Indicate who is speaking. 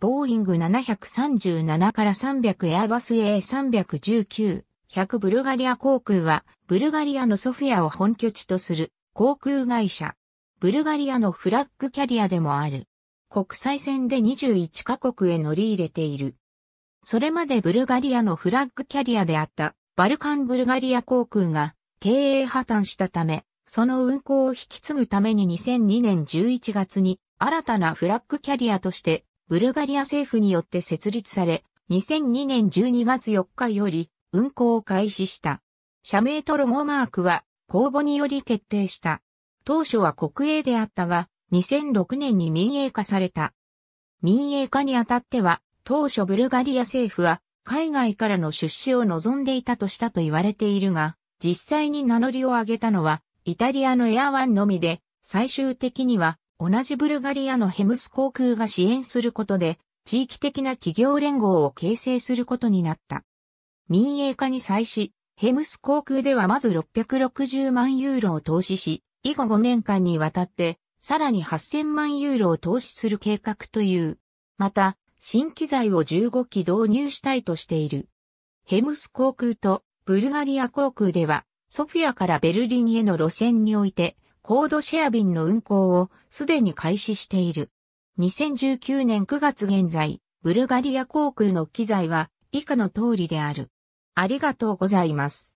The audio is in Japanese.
Speaker 1: ボ
Speaker 2: ーイング737から300エアバス A319、100ブルガリア航空は、ブルガリアのソフィアを本拠地とする航空会社。ブルガリアのフラッグキャリアでもある。国際線で21カ国へ乗り入れている。それまでブルガリアのフラッグキャリアであったバルカンブルガリア航空が経営破綻したため、その運航を引き継ぐために2002年11月に新たなフラッグキャリアとしてブルガリア政府によって設立され、2002年12月4日より運行を開始した。社名とロゴマークは公募により決定した。当初は国営であったが、2006年に民営化された。民営化にあたっては、当初ブルガリア政府は海外からの出資を望んでいたとしたと言われているが、実際に名乗りを上げたのはイタリアのエアワンのみで、最終的には同じブルガリアのヘムス航空が支援することで、地域的な企業連合を形成することになった。民営化に際し、ヘムス航空ではまず660万ユーロを投資し、以後5年間にわたって、さらに8000万ユーロを投資する計画という。また、新機材を15機導入したいとしている。ヘムス航空とブルガリア航空では、ソフィアからベルリンへの路線において、コードシェア便の運行をすでに開始している。2019年9月現在、ブルガリア航空の機材は以下の通りである。ありがとうござい
Speaker 1: ます。